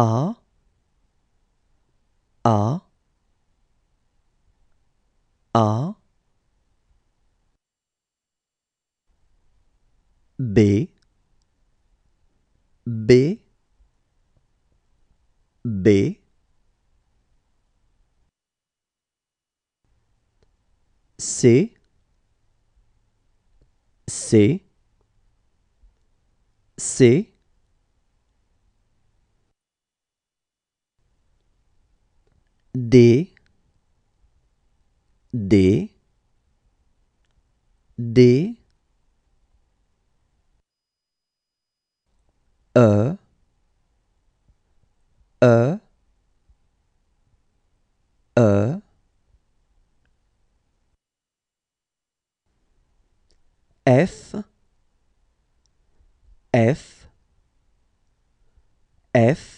are D D D E E E F F F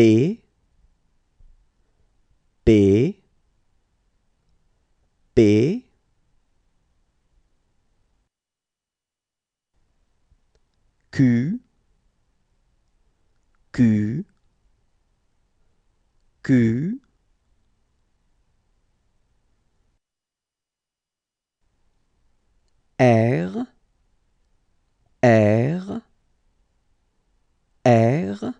P P B Q Q Q R R R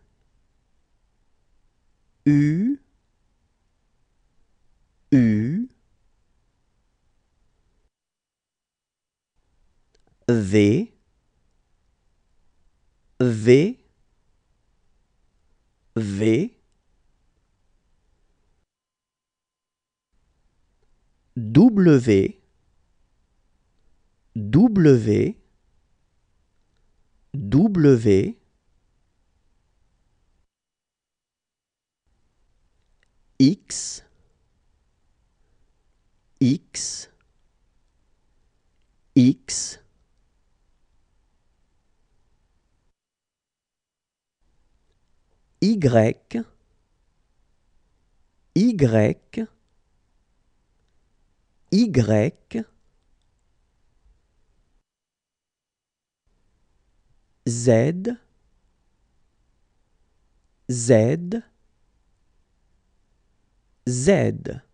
V V V W W W X X X Y, Y, Y, Z, Z, Z.